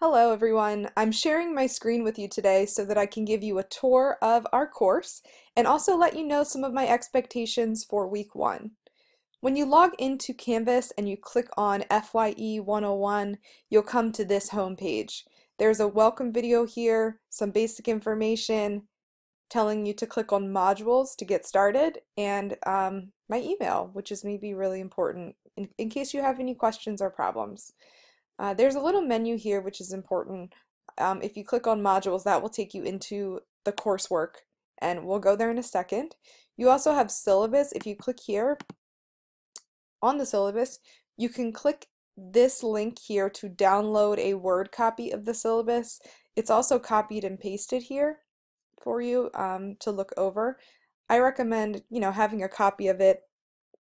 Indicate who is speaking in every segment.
Speaker 1: Hello everyone, I'm sharing my screen with you today so that I can give you a tour of our course and also let you know some of my expectations for week one. When you log into Canvas and you click on FYE 101, you'll come to this homepage. There's a welcome video here, some basic information telling you to click on modules to get started, and um, my email, which is maybe really important in, in case you have any questions or problems. Uh, there's a little menu here which is important. Um, if you click on modules, that will take you into the coursework, and we'll go there in a second. You also have syllabus. If you click here on the syllabus, you can click this link here to download a Word copy of the syllabus. It's also copied and pasted here for you um, to look over. I recommend, you know, having a copy of it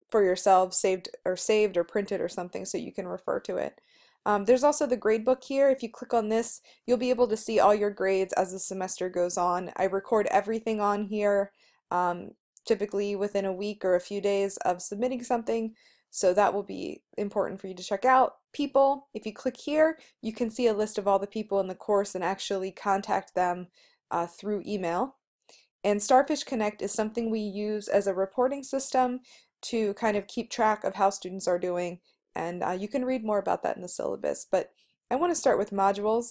Speaker 1: for yourself saved or saved or printed or something so you can refer to it. Um, there's also the gradebook here. If you click on this, you'll be able to see all your grades as the semester goes on. I record everything on here, um, typically within a week or a few days of submitting something, so that will be important for you to check out. People, if you click here, you can see a list of all the people in the course and actually contact them uh, through email. And Starfish Connect is something we use as a reporting system to kind of keep track of how students are doing and uh, you can read more about that in the syllabus, but I want to start with modules.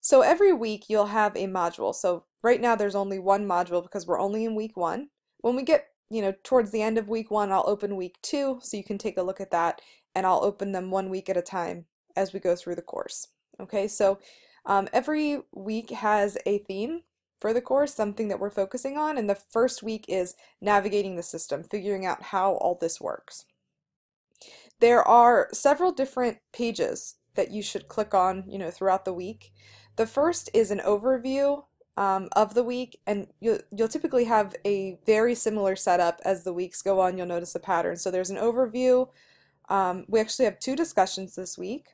Speaker 1: So every week you'll have a module. So right now there's only one module because we're only in week one. When we get you know towards the end of week one, I'll open week two so you can take a look at that and I'll open them one week at a time as we go through the course. Okay, so um, every week has a theme for the course, something that we're focusing on. And the first week is navigating the system, figuring out how all this works. There are several different pages that you should click on, you know, throughout the week. The first is an overview um, of the week, and you'll, you'll typically have a very similar setup as the weeks go on. You'll notice a pattern. So there's an overview. Um, we actually have two discussions this week.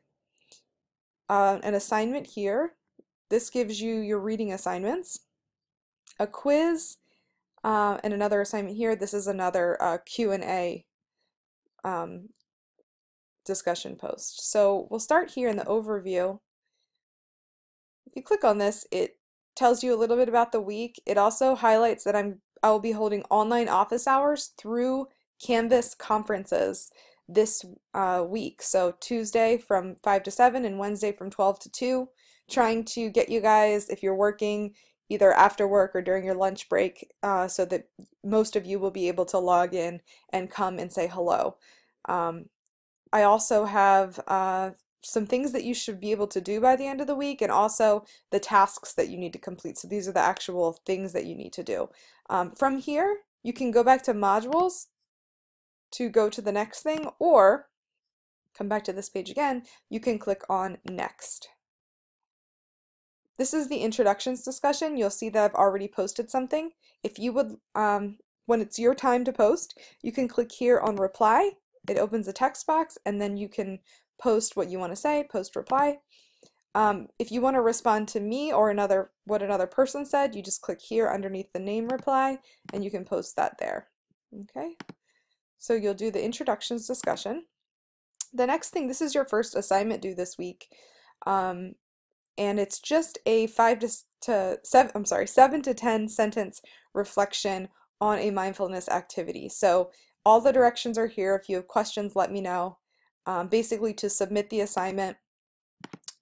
Speaker 1: Uh, an assignment here. This gives you your reading assignments a quiz uh, and another assignment here. This is another uh, Q&A um, discussion post. So we'll start here in the overview. If you click on this, it tells you a little bit about the week. It also highlights that I'm I will be holding online office hours through Canvas conferences this uh, week. So Tuesday from 5 to 7 and Wednesday from 12 to 2. Trying to get you guys, if you're working, either after work or during your lunch break uh, so that most of you will be able to log in and come and say hello. Um, I also have uh, some things that you should be able to do by the end of the week and also the tasks that you need to complete. So these are the actual things that you need to do. Um, from here, you can go back to modules to go to the next thing or come back to this page again, you can click on next. This is the introductions discussion. You'll see that I've already posted something. If you would, um, when it's your time to post, you can click here on reply. It opens a text box and then you can post what you want to say, post reply. Um, if you want to respond to me or another what another person said, you just click here underneath the name reply and you can post that there. Okay, so you'll do the introductions discussion. The next thing, this is your first assignment due this week. Um, and it's just a five to, to seven, I'm sorry, seven to 10 sentence reflection on a mindfulness activity. So all the directions are here. If you have questions, let me know. Um, basically, to submit the assignment,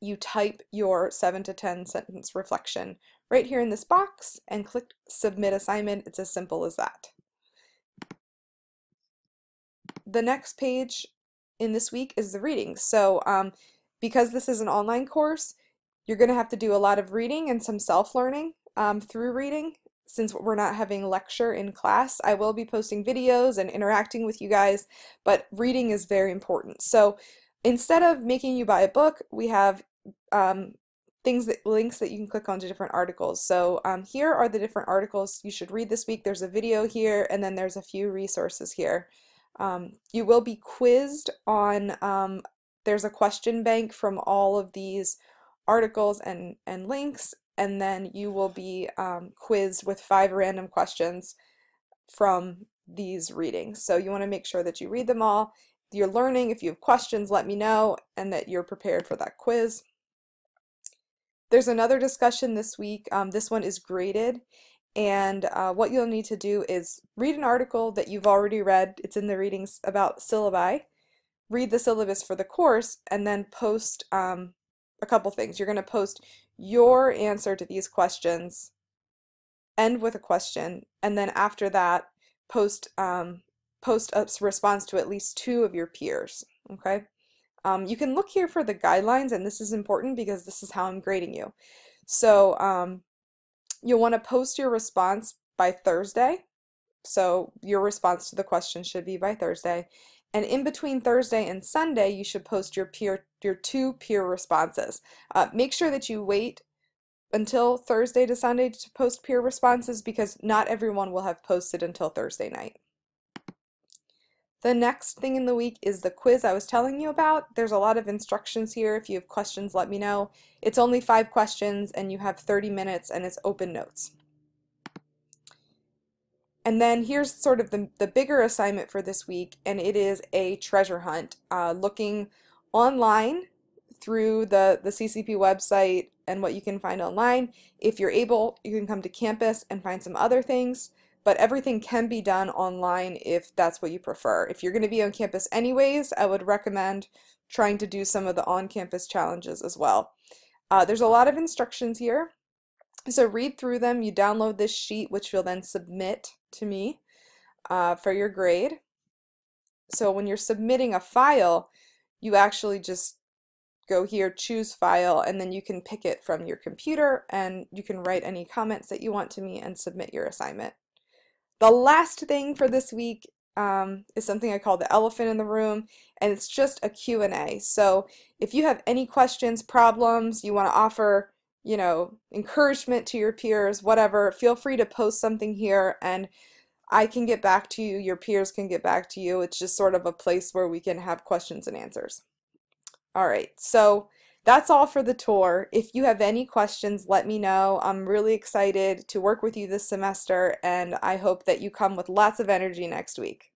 Speaker 1: you type your 7 to 10 sentence reflection right here in this box and click Submit Assignment. It's as simple as that. The next page in this week is the readings. So um, because this is an online course, you're going to have to do a lot of reading and some self-learning um, through reading. Since we're not having lecture in class, I will be posting videos and interacting with you guys, but reading is very important. So instead of making you buy a book, we have um, things that links that you can click on to different articles. So um, here are the different articles you should read this week. There's a video here, and then there's a few resources here. Um, you will be quizzed on, um, there's a question bank from all of these articles and, and links, and then you will be um, quizzed with five random questions from these readings. So you want to make sure that you read them all. You're learning. If you have questions, let me know, and that you're prepared for that quiz. There's another discussion this week. Um, this one is graded. And uh, what you'll need to do is read an article that you've already read. It's in the readings about syllabi. Read the syllabus for the course and then post um, a couple things. You're going to post your answer to these questions, end with a question, and then after that, post um, post a response to at least two of your peers. Okay. Um, you can look here for the guidelines, and this is important because this is how I'm grading you. So um, you'll want to post your response by Thursday. So your response to the question should be by Thursday. And in between Thursday and Sunday, you should post your peer your two peer responses. Uh, make sure that you wait until Thursday to Sunday to post peer responses because not everyone will have posted until Thursday night. The next thing in the week is the quiz I was telling you about. There's a lot of instructions here. If you have questions, let me know. It's only five questions and you have 30 minutes and it's open notes. And then here's sort of the, the bigger assignment for this week and it is a treasure hunt, uh, looking online through the, the CCP website and what you can find online. If you're able, you can come to campus and find some other things, but everything can be done online if that's what you prefer. If you're going to be on campus anyways, I would recommend trying to do some of the on-campus challenges as well. Uh, there's a lot of instructions here, so read through them. You download this sheet, which you'll then submit to me uh, for your grade. So when you're submitting a file, you actually just go here, choose file, and then you can pick it from your computer and you can write any comments that you want to me and submit your assignment. The last thing for this week um, is something I call the elephant in the room, and it's just a Q&A. So if you have any questions, problems, you want to offer, you know, encouragement to your peers, whatever, feel free to post something here and I can get back to you, your peers can get back to you. It's just sort of a place where we can have questions and answers. All right, so that's all for the tour. If you have any questions, let me know. I'm really excited to work with you this semester, and I hope that you come with lots of energy next week.